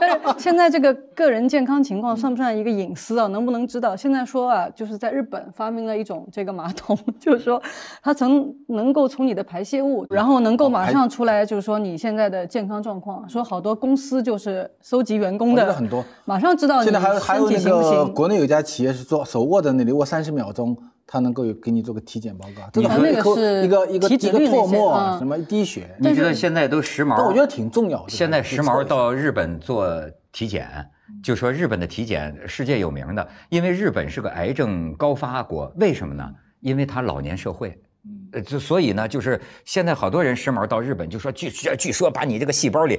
但是现在这个个人健康情况算不算一个隐私啊？能不能知道？现在说啊，就是在日本发明了一种这个马桶，就是说它曾能够从你的排泄物，然后能够马上出来，就是说你现在的健康状况。说好多公司就是收集员工的很多，马上知道你现在还有还有不个国内有一家企业是做手握在那里握三十秒钟。他能够有给你做个体检报告，你说一个一个，一个唾沫，什么一滴血，你知道现在都时髦，但我觉得挺重要的。现在时髦到日本做体检，就说日本的体检世界有名的，因为日本是个癌症高发国，为什么呢？因为它老年社会。所以呢，就是现在好多人时髦到日本，就说据据说把你这个细胞里，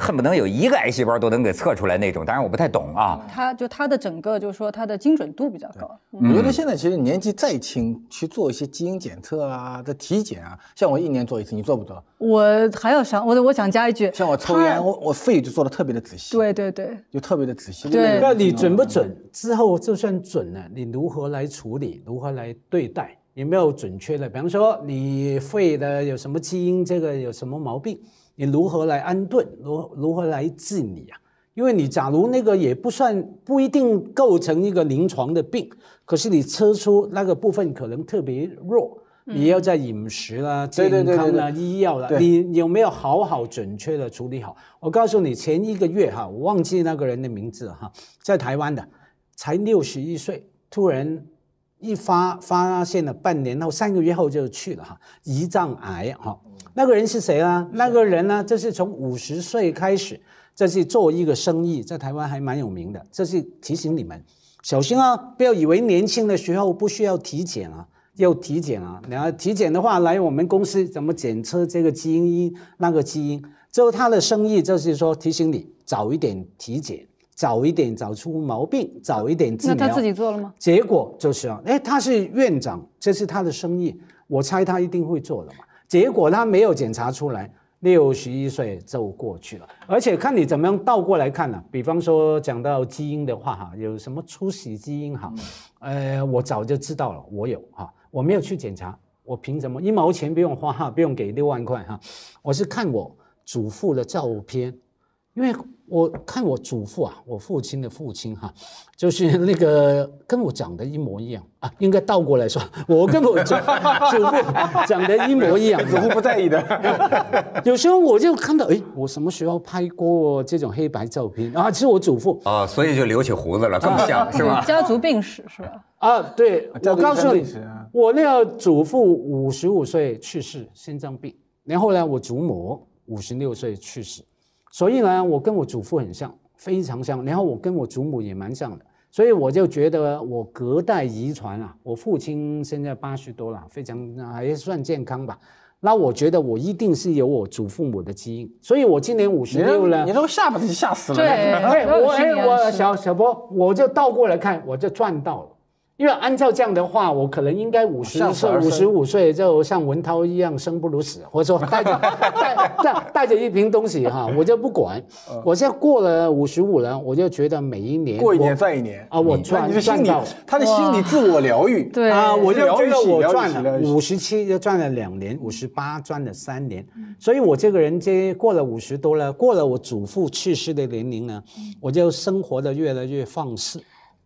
恨不能有一个癌细胞都能给测出来那种。当然我不太懂啊。它就他的整个就是说它的精准度比较高。我觉得现在其实年纪再轻去做一些基因检测啊、的体检啊，像我一年做一次，你做不做？我还要想，我我想加一句。像我抽烟，我我肺就做的特别的仔细。对对对。就特别的仔细。对。那你准不准？之后就算准了，你如何来处理？如何来对待？有没有准确的？比方说，你肺的有什么基因，这个有什么毛病？你如何来安顿，如如何来治理啊？因为你假如那个也不算，不一定构成一个临床的病，可是你测出那个部分可能特别弱，你要在饮食啦、健康啦、医药啦，你有没有好好准确的处理好？我告诉你，前一个月哈，我忘记那个人的名字哈，在台湾的，才六十一岁，突然。一发发现了半年后，三个月后就去了哈，胰脏癌哈，那个人是谁啊？那个人呢，就是从五十岁开始，这是做一个生意，在台湾还蛮有名的。这是提醒你们，小心啊，不要以为年轻的时候不需要体检啊，要体检啊。然后体检的话，来我们公司怎么检测这个基因、那个基因？最后他的生意就是说，提醒你早一点体检。早一点找出毛病，早一点治疗。那他自己做了吗？结果就是，哎，他是院长，这是他的生意，我猜他一定会做的嘛。结果他没有检查出来，六十一岁就过去了。而且看你怎么样倒过来看呢？比方说讲到基因的话，哈，有什么出袭基因哈？呃，我早就知道了，我有哈，我没有去检查，我凭什么一毛钱不用花，不用给六万块哈？我是看我祖父的照片。因为我看我祖父啊，我父亲的父亲哈，就是那个跟我长得一模一样啊，应该倒过来说，我跟我祖 祖父长得一模一样，祖父不在意的。有时候我就看到，哎，我什么时候拍过这种黑白照片啊？其实我祖父啊，所以就留起胡子了，更像，是吧？家族病史是吧？啊，对，我告诉你，我那个祖父五十五岁去世，心脏病。然后呢，我祖母五十六岁去世。所以呢，我跟我祖父很像，非常像。然后我跟我祖母也蛮像的，所以我就觉得我隔代遗传啊。我父亲现在八十多了，非常还算健康吧。那我觉得我一定是有我祖父母的基因，所以我今年五十六了。你都吓把自己吓死了！对，我哎我小小波，我就倒过来看，我就赚到了。因为按照这样的话，我可能应该五十岁、五十五岁，就像文涛一样，生不如死，或者说带着带带带着一瓶东西哈，我就不管。我现在过了五十五了，我就觉得每一年过一年算一年啊，我赚赚到他的心理自我疗愈啊，我就得我赚了五十七，就赚了两年，五十八赚了三年，所以我这个人这过了五十多了，过了我祖父去世的年龄呢，我就生活的越来越放肆。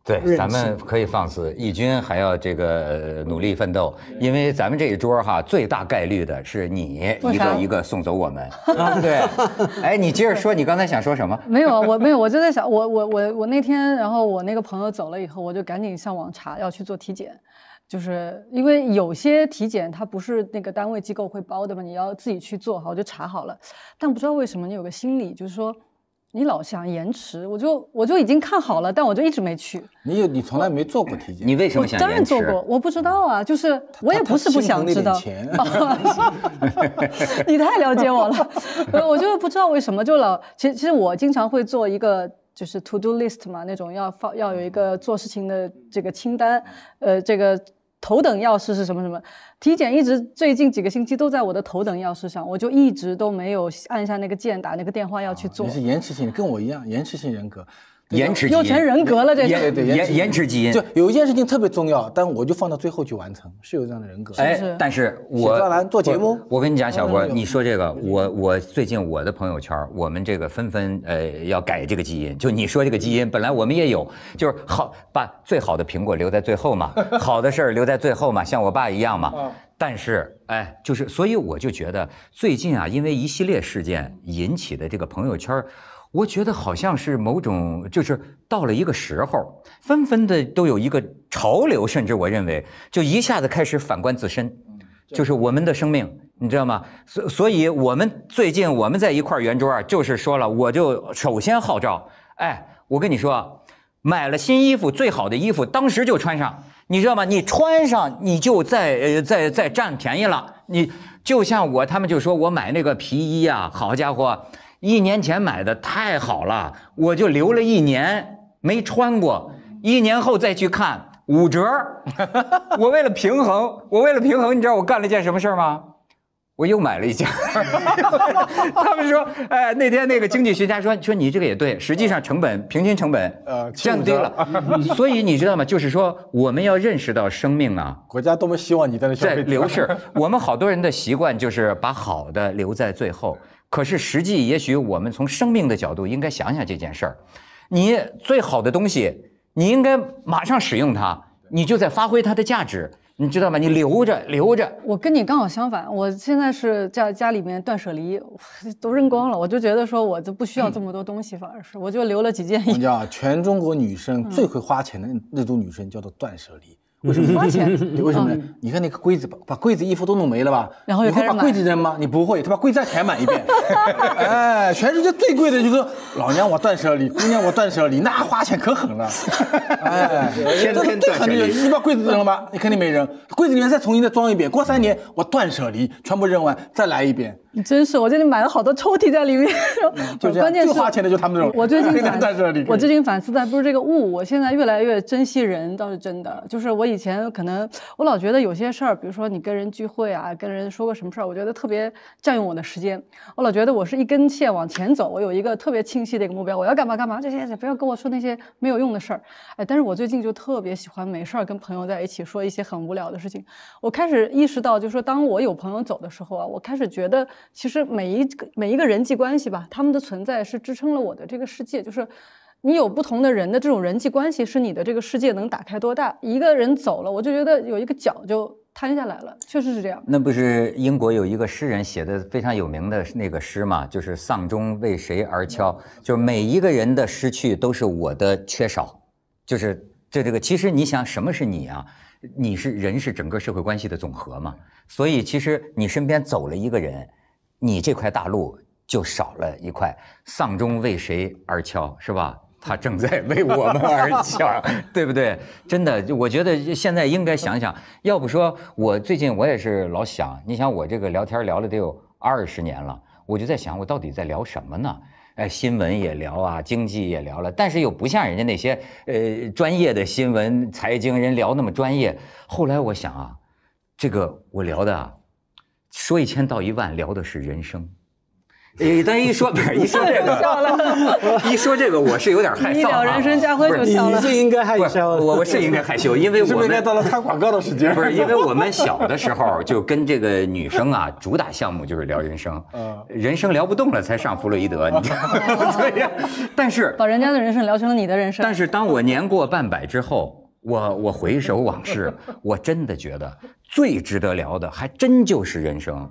对，咱们可以放肆，义军还要这个努力奋斗，因为咱们这一桌哈，最大概率的是你一个一个送走我们。对，哎，你接着说，你刚才想说什么？没有我没有，我就在想，我我我我那天，然后我那个朋友走了以后，我就赶紧上网查，要去做体检，就是因为有些体检它不是那个单位机构会包的嘛，你要自己去做哈，我就查好了，但不知道为什么，你有个心理就是说。你老想延迟，我就我就已经看好了，但我就一直没去。你有你从来没做过体检，你为什么想当然做过，我不知道啊，就是我也不是不想知道。你太了解我了，我就不知道为什么就老。其实其实我经常会做一个就是 to do list 嘛，那种要放要有一个做事情的这个清单，呃，这个。头等要事是什么？什么体检一直最近几个星期都在我的头等要事上，我就一直都没有按下那个键，打那个电话要去做。你是延迟性，跟我一样延迟性人格。延迟要因，人格了，这延延延迟基因，就有一件事情特别重要，但我就放到最后去完成，是有这样的人格。哎，但是我做节目，我跟你讲，小郭，你说这个，我我最近我的朋友圈，我们这个纷纷呃要改这个基因，就你说这个基因，本来我们也有，就是好把最好的苹果留在最后嘛，好的事儿留在最后嘛，像我爸一样嘛。但是哎，就是所以我就觉得最近啊，因为一系列事件引起的这个朋友圈。我觉得好像是某种，就是到了一个时候，纷纷的都有一个潮流，甚至我认为就一下子开始反观自身，就是我们的生命，你知道吗？所所以，我们最近我们在一块圆桌啊，就是说了，我就首先号召，哎，我跟你说，买了新衣服最好的衣服，当时就穿上，你知道吗？你穿上，你就在呃在在占便宜了，你就像我，他们就说我买那个皮衣呀，好家伙。一年前买的太好了，我就留了一年没穿过，一年后再去看五折。我为了平衡，我为了平衡，你知道我干了一件什么事儿吗？我又买了一件。他们说：“哎，那天那个经济学家说，说你这个也对，实际上成本平均成本降低了。”所以你知道吗？就是说，我们要认识到生命啊，国家多么希望你在在流逝。我们好多人的习惯就是把好的留在最后。可是，实际也许我们从生命的角度应该想想这件事儿。你最好的东西，你应该马上使用它，你就在发挥它的价值，你知道吗？你留着，留着。我跟你刚好相反，我现在是在家里面断舍离，都扔光了。我就觉得说我就不需要这么多东西，反而是我就留了几件衣服。道，全中国女生最会花钱的那种女生，叫做断舍离。为什么花钱？为什么呢？你看那个柜子，把把柜子衣服都弄没了吧？然后你会把柜子扔吗？你不会，他把柜子再填满一遍。哎，全世界最贵的就是老娘我断舍离，姑娘我断舍离，那花钱可狠了。哎，这这最狠的你把柜子扔了吧？你肯定没扔，柜子里面再重新再装一遍。过三年我断舍离，全部扔完再来一遍。你真是，我最近买了好多抽屉在里面，就关键是花钱的就他们这种。我最近 反思，我最近反思的不是这个物，我现在越来越珍惜人，倒是真的。就是我以前可能我老觉得有些事儿，比如说你跟人聚会啊，跟人说个什么事儿，我觉得特别占用我的时间。我老觉得我是一根线往前走，我有一个特别清晰的一个目标，我要干嘛干嘛，这些不要跟我说那些没有用的事儿。哎，但是我最近就特别喜欢没事儿跟朋友在一起说一些很无聊的事情。我开始意识到，就是说当我有朋友走的时候啊，我开始觉得。其实每一个每一个人际关系吧，他们的存在是支撑了我的这个世界。就是你有不同的人的这种人际关系，是你的这个世界能打开多大。一个人走了，我就觉得有一个脚就瘫下来了。确实是这样。那不是英国有一个诗人写的非常有名的那个诗嘛？就是《丧钟为谁而敲》？就是每一个人的失去都是我的缺少。就是这这个，其实你想，什么是你啊？你是人，是整个社会关系的总和嘛？所以其实你身边走了一个人。你这块大陆就少了一块，丧钟为谁而敲？是吧？他正在为我们而敲，对不对？真的，我觉得现在应该想想，要不说我最近我也是老想，你想我这个聊天聊了得有二十年了，我就在想我到底在聊什么呢？哎，新闻也聊啊，经济也聊了，但是又不像人家那些呃专业的新闻财经人聊那么专业。后来我想啊，这个我聊的。说一千道一万，聊的是人生。诶，咱一说不是一说这个一说这个我是有点害羞啊。你聊人生，家辉就笑了。是最应该害羞。我我是应该害羞，因为 我们到了看广告的时间。不是因为我们小的时候就跟这个女生啊，主打项目就是聊人生。嗯。人生聊不动了，才上弗洛伊德。对呀。但是把人家的人生聊成了你的人生。但是当我年过半百之后。我我回首往事，我真的觉得最值得聊的还真就是人生，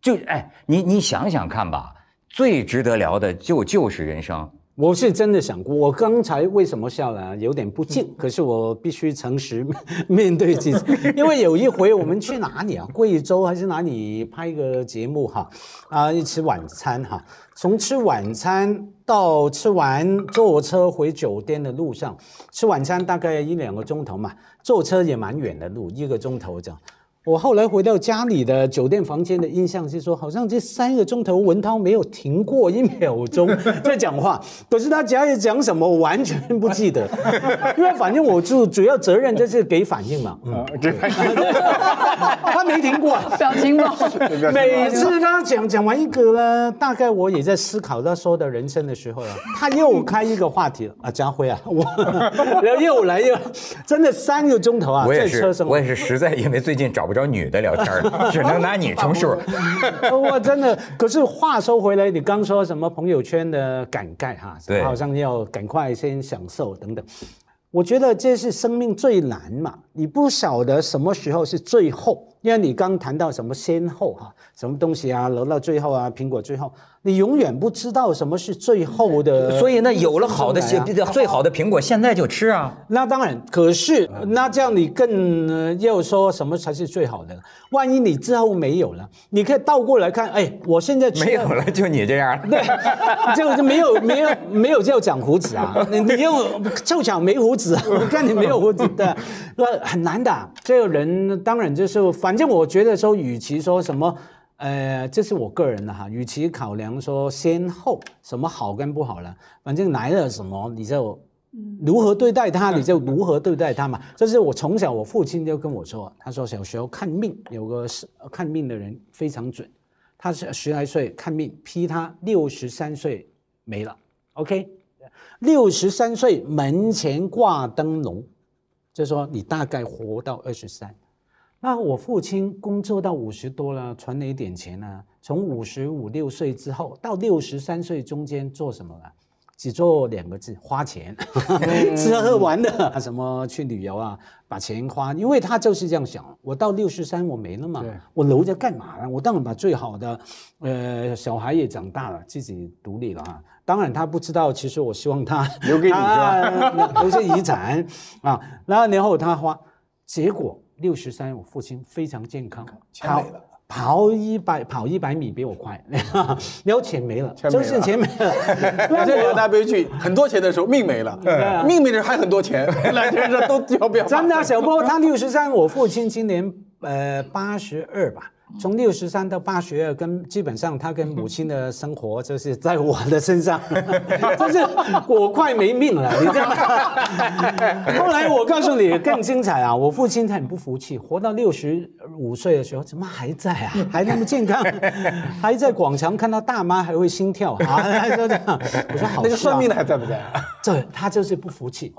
就哎，你你想想看吧，最值得聊的就就是人生。我是真的想过，我刚才为什么笑呢？有点不敬，可是我必须诚实 面对自己，因为有一回我们去哪里啊？贵州还是哪里拍一个节目哈？啊，一吃晚餐哈。从吃晚餐到吃完坐车回酒店的路上，吃晚餐大概一两个钟头嘛，坐车也蛮远的路，一个钟头这样。我后来回到家里的酒店房间的印象是说，好像这三个钟头文涛没有停过一秒钟在讲话，可是他讲讲什么我完全不记得，因为反正我就主要责任就是给反应嘛，嗯，给反应，他没停过，表情包，每次他讲讲完一个了，大概我也在思考他说的人生的时候了，他又开一个话题了啊，家辉啊，我，然后又来又，真的三个钟头啊，在车上，我也是实在因为最近找不。不找女的聊天 只能拿你充数。我真的，可是话说回来，你刚说什么朋友圈的感慨哈？好像要赶快先享受等等。我觉得这是生命最难嘛，你不晓得什么时候是最后。因为你刚谈到什么先后哈，什么东西啊，留到最后啊，苹果最后，你永远不知道什么是最后的。所以那有了好的最好的苹果现在就吃啊。那当然，可是那这样你更要说什么才是最好的？万一你之后没有了，你可以倒过来看，哎，我现在没有了，就你这样，对，就就没有没有没有这样长胡子啊？你你又臭巧没胡子？我看你没有胡子的，那很难的。这个人当然就是翻。反正我觉得说，与其说什么，呃，这是我个人的哈，与其考量说先后什么好跟不好了，反正来了什么你就如何对待他，你就如何对待他嘛。这是我从小我父亲就跟我说，他说小时候看命有个是看命的人非常准，他是十来岁看命批他六十三岁没了，OK，六十三岁门前挂灯笼，就说你大概活到二十三。那我父亲工作到五十多了，存了一点钱呢。从五十五六岁之后到六十三岁中间做什么了？只做两个字：花钱，吃喝玩乐，什么去旅游啊，把钱花。因为他就是这样想：我到六十三我没了嘛，我留着干嘛呢？我当然把最好的，呃，小孩也长大了，自己独立了啊。当然他不知道，其实我希望他留给你是吧？留 些遗产啊。然后然后他花，结果。六十三，我父亲非常健康，跑跑一百跑一百米比我快，后 钱没了，就是钱没了，这两大悲剧。很多钱的时候命没了，命没了还很多钱，来天这都要不要？咱们家小波，他六十三，我父亲今年呃八十二吧。从六十三到八十二，跟基本上他跟母亲的生活就是在我的身上，就 是我快没命了。你知道吗？后来我告诉你更精彩啊！我父亲他很不服气，活到六十五岁的时候怎么还在啊？还那么健康，还在广场看到大妈还会心跳啊？说这样，我说好笑。那个算命的还在不在？啊？对，他就是不服气，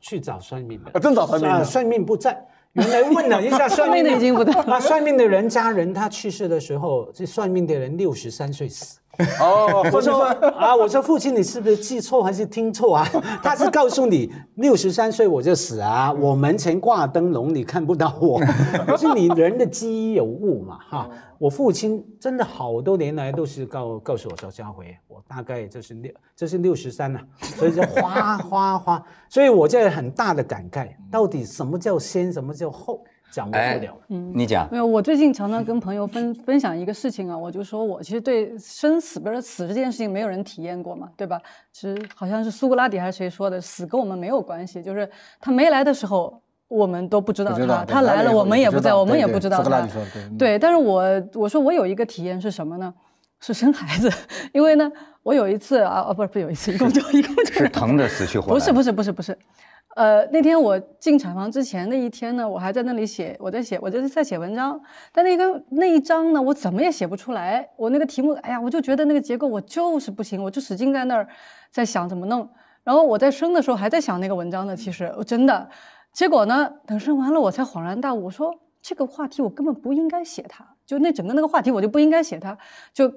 去找算命的。啊，真找算命的。算命不在。原来问了一下 算命的，已经不在。那算命的人家人，他去世的时候，这算命的人六十三岁死。哦，我 说啊，我说父亲，你是不是记错还是听错啊？他是告诉你六十三岁我就死啊，我门前挂灯笼，你看不到我。可是你人的记忆有误嘛哈？我父亲真的好多年来都是告告诉我说，家辉，我大概就是六就是六十三了，所以就哗哗哗，所以我在很大的感慨，到底什么叫先，什么叫后？讲不了，嗯，你讲。没有，我最近常常跟朋友分 分享一个事情啊，我就说我其实对生死，不是死这件事情，没有人体验过嘛，对吧？其实好像是苏格拉底还是谁说的，死跟我们没有关系，就是他没来的时候，我们都不知道他，他来了我们也不在，我们也不知道。他。对。但是我我说我有一个体验是什么呢？是生孩子，因为呢，我有一次啊啊，不是不是有一次，一共就一共就。是 疼的死去活。来。不是不是不是不是。呃，那天我进产房之前那一天呢，我还在那里写，我在写，我就是在写文章。但那个那一章呢，我怎么也写不出来。我那个题目，哎呀，我就觉得那个结构我就是不行，我就使劲在那儿在想怎么弄。然后我在生的时候还在想那个文章呢，其实我真的。结果呢，等生完了我才恍然大悟，我说这个话题我根本不应该写它，就那整个那个话题我就不应该写它，就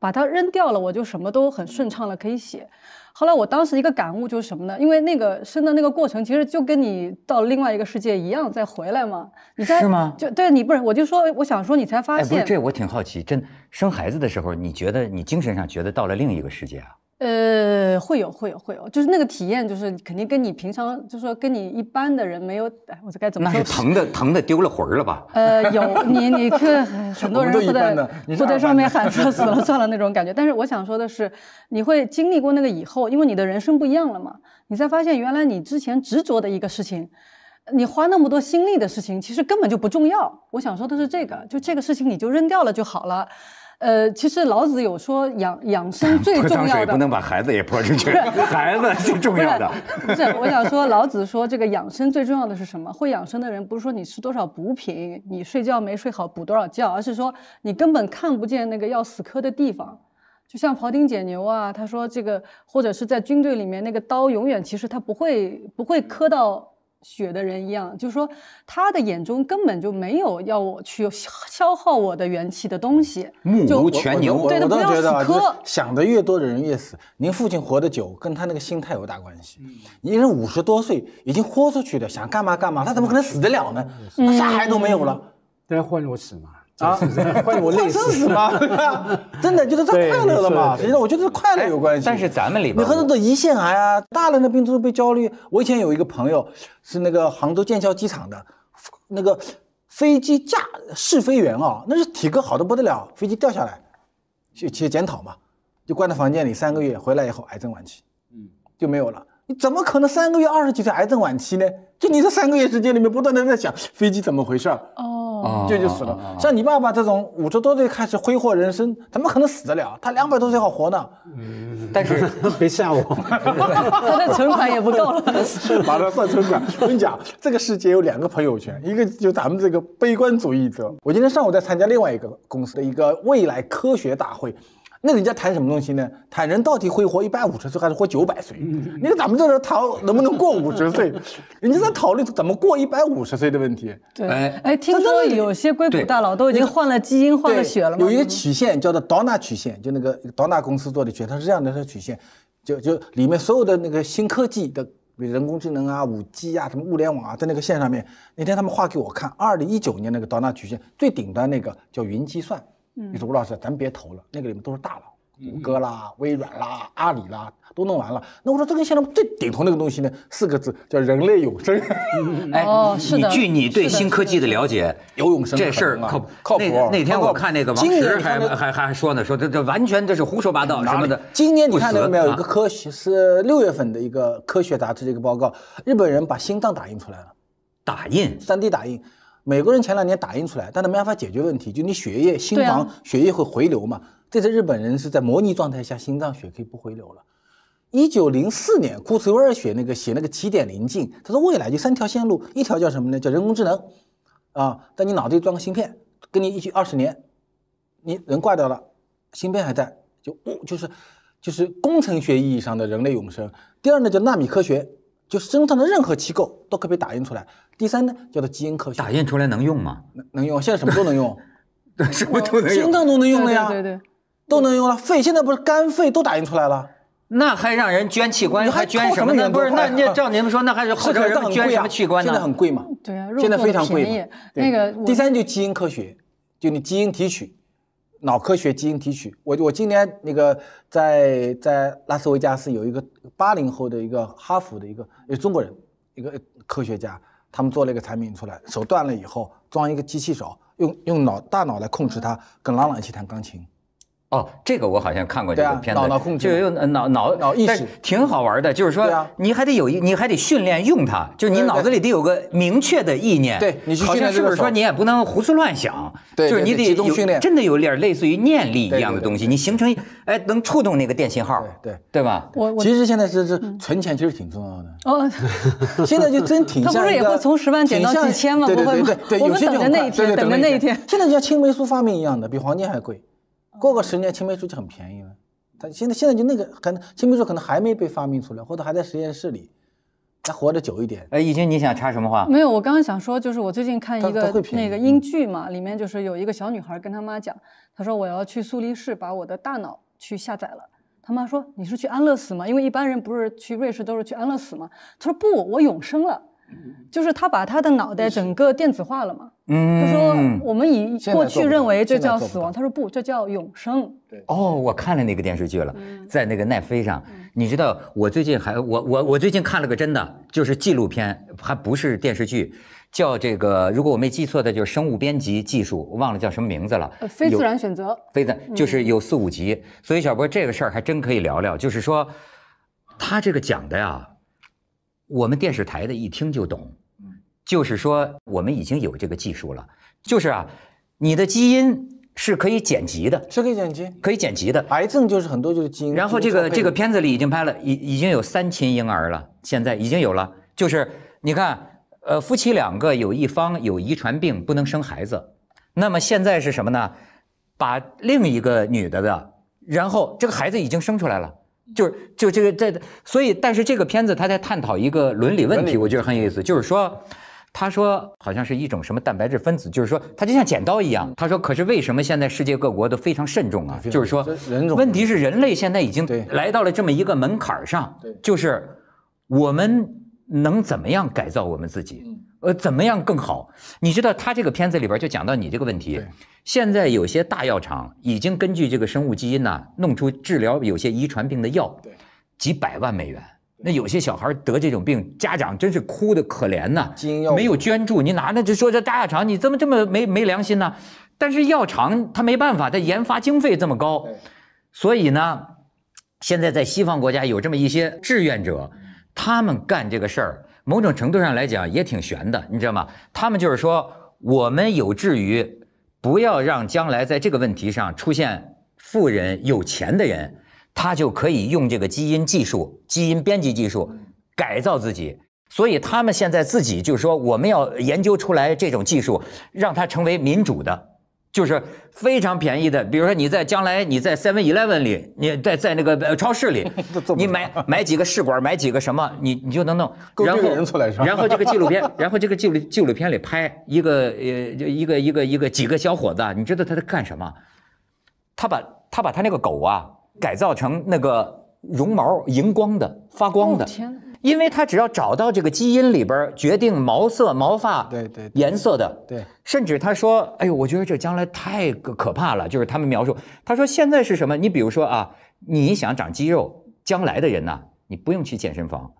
把它扔掉了，我就什么都很顺畅了，可以写。后来我当时一个感悟就是什么呢？因为那个生的那个过程，其实就跟你到另外一个世界一样，再回来嘛。你是吗？就对你不是，我就说我想说，你才发现。哎，不是，这我挺好奇，真生孩子的时候，你觉得你精神上觉得到了另一个世界啊？呃，会有，会有，会有，就是那个体验，就是肯定跟你平常，就说跟你一般的人没有。哎，我这该怎么说？疼的疼的丢了魂了吧？呃，有你，你可很多人都在都在上面喊说死了算了那种感觉。但是我想说的是，你会经历过那个以后，因为你的人生不一样了嘛，你才发现原来你之前执着的一个事情，你花那么多心力的事情，其实根本就不重要。我想说的是这个，就这个事情你就扔掉了就好了。呃，其实老子有说养养生 最重要的，不能把孩子也泼出去，孩子最重要的不是。我想说，老子说这个养生最重要的是什么？会养生的人不是说你吃多少补品，你睡觉没睡好补多少觉，而是说你根本看不见那个要死磕的地方。就像庖丁解牛啊，他说这个，或者是在军队里面，那个刀永远其实他不会不会磕到。血的人一样就是说他的眼中根本就没有要我去消耗我的元气的东西目无全牛我的目标死磕想的越多的人越死您父亲活得久跟他那个心态有大关系一个人五十多岁已经豁出去的想干嘛干嘛他怎么可能死得了呢他啥还都没有了但是换做是什啊，换换生死吗？真的就是这快乐了嘛？实际上我觉得快乐有关系。但是咱们里边，你很多的胰腺癌啊、大量的病都被焦虑。我以前有一个朋友是那个杭州建桥机场的，那个飞机驾试飞员啊，那是体格好的不得了。飞机掉下来，去去检讨嘛，就关在房间里三个月，回来以后癌症晚期，嗯，就没有了。你怎么可能三个月二十几岁癌症晚期呢？就你这三个月时间里面不断的在想飞机怎么回事儿哦。就就死了。像你爸爸这种五十多岁开始挥霍人生，怎么可能死得了？他两百多岁好活呢。嗯，但是 别吓我。他的存款也不够了。是，马上算存款。我跟你讲，这个世界有两个朋友圈，一个就咱们这个悲观主义者。我今天上午在参加另外一个公司的一个未来科学大会。那人家谈什么东西呢？谈人到底会活一百五十岁还是活九百岁？你看咱们这人谈能不能过五十岁，人家在讨论怎么过一百五十岁的问题。对，哎，听说有些硅谷大佬都已经换了基因、换了血了。有一个曲线叫做 Dona 曲线，就那个 Dona 公司做的曲线，它是这样的一条曲线，就就里面所有的那个新科技的比如人工智能啊、五 G 啊、什么物联网啊，在那个线上面。那天他们画给我看，二零一九年那个 Dona 曲线最顶端那个叫云计算。你说吴老师，咱别投了，那个里面都是大佬，谷歌啦、微软啦、阿里啦都弄完了。那我说这跟现在最顶头那个东西呢？四个字叫人类永生。哎，你据你对新科技的了解，有永生这事儿靠靠谱？那天我看那个王石还还还说呢，说这这完全这是胡说八道什么的。今年你看到没有？一个科学是六月份的一个《科学杂志》的一个报告，日本人把心脏打印出来了，打印，三 D 打印。美国人前两年打印出来，但他没办法解决问题。就你血液、心房，血液会回流嘛？这次日本人是在模拟状态下，心脏血可以不回流了。一九零四年，库茨威尔写那个写那个起点临近，他说未来就三条线路，一条叫什么呢？叫人工智能啊！在你脑子里装个芯片，跟你一起二十年，你人挂掉了，芯片还在，就哦、就是就是工程学意义上的人类永生。第二呢，叫纳米科学，就身上的任何机构都可以打印出来。第三呢，叫做基因科学。打印出来能用吗？能能用，现在什么都能用，对，什么都能用，心脏都能用了呀，对对，都能用了。肺现在不是肝肺都打印出来了，那还让人捐器官还捐什么？呢？不是，那那照您们说，那还是好让人捐什么器官呢？现在很贵吗？对啊，现在非常贵。那个第三就基因科学，就你基因提取，脑科学基因提取。我我今年那个在在拉斯维加斯有一个八零后的一个哈佛的一个中国人一个科学家。他们做了一个产品出来，手断了以后装一个机器手，用用脑大脑来控制它，跟朗朗一起弹钢琴。哦，这个我好像看过这个片子，就用脑脑脑意识，挺好玩的。就是说，你还得有一，你还得训练用它，就你脑子里得有个明确的意念。对，好像是不是说你也不能胡思乱想？对，就是你得有，真的有点类似于念力一样的东西，你形成哎能触动那个电信号，对对吧？我其实现在是是存钱，其实挺重要的。哦，现在就真挺，他不是也会从十万减到几千吗？不会，对对对，我们等着那一天，等着那一天。现在像青霉素发明一样的，比黄金还贵。过个十年，青霉素就很便宜了。他现在现在就那个，可能青霉素可能还没被发明出来，或者还在实验室里。他活得久一点。哎，以前你想插什么话？没有，我刚刚想说，就是我最近看一个那个英剧嘛，里面就是有一个小女孩跟她妈讲，她说我要去苏黎世把我的大脑去下载了。她妈说你是去安乐死吗？因为一般人不是去瑞士都是去安乐死吗？她说不，我永生了，就是她把她的脑袋整个电子化了嘛。嗯，他说我们以过去认为这叫死亡，他说不，这叫永生。对，哦，我看了那个电视剧了，在那个奈飞上。你知道，我最近还我我我最近看了个真的，就是纪录片，还不是电视剧，叫这个，如果我没记错的，就是生物编辑技术，我忘了叫什么名字了。非自然选择，非自然就是有四五集。所以小波，这个事儿还真可以聊聊，就是说，他这个讲的呀，我们电视台的一听就懂。就是说，我们已经有这个技术了，就是啊，你的基因是可以剪辑的，是可以剪辑，可以剪辑的。癌症就是很多就是基因。然后这个这个片子里已经拍了，已已经有三亲婴儿了，现在已经有了。就是你看，呃，夫妻两个有一方有遗传病不能生孩子，那么现在是什么呢？把另一个女的的，然后这个孩子已经生出来了，就是就这个这，所以但是这个片子他在探讨一个伦理问题，我觉得很有意思，就是说。他说，好像是一种什么蛋白质分子，就是说，它就像剪刀一样。他说，可是为什么现在世界各国都非常慎重啊？就是说，问题是人类现在已经来到了这么一个门槛上，就是我们能怎么样改造我们自己？呃，怎么样更好？你知道，他这个片子里边就讲到你这个问题。现在有些大药厂已经根据这个生物基因呢，弄出治疗有些遗传病的药，几百万美元。那有些小孩得这种病，家长真是哭的可怜呐，没有捐助，你哪那就说这大药厂你怎么这么没没良心呢？但是药厂他没办法，他研发经费这么高，所以呢，现在在西方国家有这么一些志愿者，他们干这个事儿，某种程度上来讲也挺悬的，你知道吗？他们就是说我们有志于不要让将来在这个问题上出现富人、有钱的人。他就可以用这个基因技术、基因编辑技术改造自己，所以他们现在自己就是说，我们要研究出来这种技术，让它成为民主的，就是非常便宜的。比如说你在将来你在 Seven Eleven 里，你在在那个超市里，你买买几个试管，买几个什么，你你就能弄。然后然后这个纪录片，然后这个记录纪录片里拍一个呃一个一个一个几个小伙子，你知道他在干什么？他把他把他那个狗啊。改造成那个绒毛荧光的、发光的，因为他只要找到这个基因里边决定毛色、毛发颜色的，对，甚至他说：“哎呦，我觉得这将来太可怕了。”就是他们描述，他说：“现在是什么？你比如说啊，你想长肌肉，将来的人呢，你不用去健身房，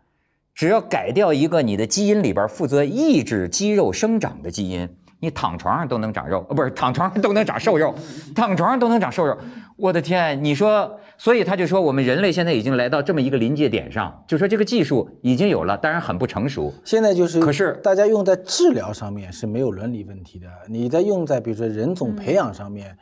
只要改掉一个你的基因里边负责抑制肌肉生长的基因，你躺床上都能长肉不是躺床上都能长瘦肉，躺床上都能长瘦肉。我的天，你说。”所以他就说，我们人类现在已经来到这么一个临界点上，就说这个技术已经有了，当然很不成熟。现在就是，可是大家用在治疗上面是没有伦理问题的，你在用在比如说人种培养上面，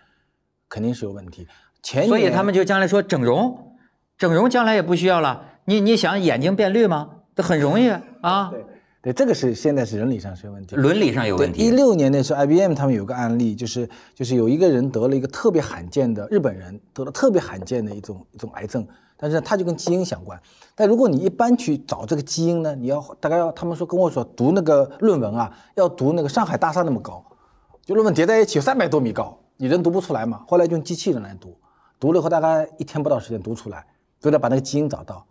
肯定是有问题。前所以他们就将来说整容，整容将来也不需要了。你你想眼睛变绿吗？这很容易啊。对。对，这个是现在是伦理上是有问题，伦理上有问题。一六年那时候，IBM 他们有个案例，就是就是有一个人得了一个特别罕见的日本人得了特别罕见的一种一种癌症，但是他就跟基因相关。但如果你一般去找这个基因呢，你要大概要他们说跟我说读那个论文啊，要读那个上海大厦那么高，就论文叠在一起有三百多米高，你人读不出来嘛。后来用机器人来读，读了后大概一天不到时间读出来，为得把那个基因找到。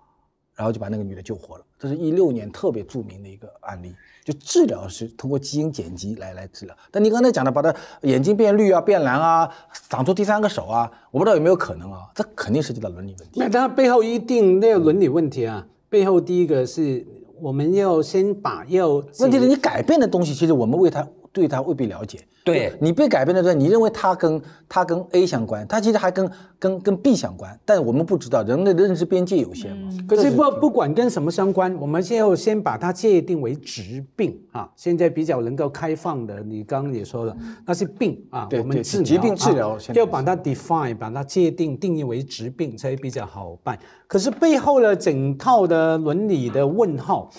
然后就把那个女的救活了，这是一六年特别著名的一个案例。就治疗是通过基因剪辑来来治疗，但你刚才讲的，把她眼睛变绿啊、变蓝啊、长出第三个手啊，我不知道有没有可能啊？这肯定涉及到伦理问题。那她背后一定那个伦理问题啊，背后第一个是我们要先把要。问题是你改变的东西，其实我们为他。对他未必了解。对你被改变的时候，你认为他跟他跟 A 相关，他其实还跟跟跟 B 相关，但我们不知道人类的认知边界有限嘛。可是不不管跟什么相关，我们先要先把它界定为疾病啊。现在比较能够开放的，你刚刚也说了，那是病啊。对对。疾病治疗要把它 define，把它界定定义为疾病才比较好办。可是背后呢，整套的伦理的问号。